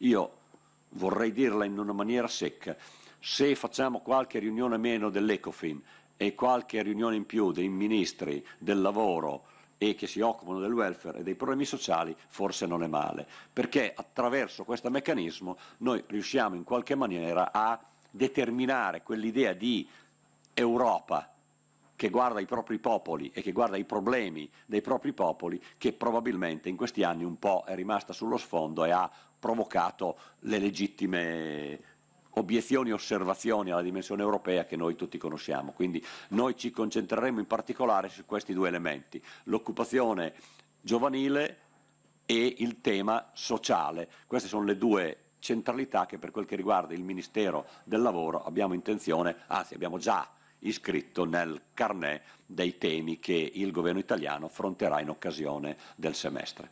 Io vorrei dirla in una maniera secca, se facciamo qualche riunione meno dell'Ecofin e qualche riunione in più dei ministri del lavoro e che si occupano del welfare e dei problemi sociali, forse non è male, perché attraverso questo meccanismo noi riusciamo in qualche maniera a determinare quell'idea di Europa che guarda i propri popoli e che guarda i problemi dei propri popoli che probabilmente in questi anni un po' è rimasta sullo sfondo e ha provocato le legittime obiezioni e osservazioni alla dimensione europea che noi tutti conosciamo. Quindi noi ci concentreremo in particolare su questi due elementi, l'occupazione giovanile e il tema sociale. Queste sono le due centralità che per quel che riguarda il Ministero del Lavoro abbiamo intenzione, anzi abbiamo già iscritto nel carnet dei temi che il governo italiano affronterà in occasione del semestre.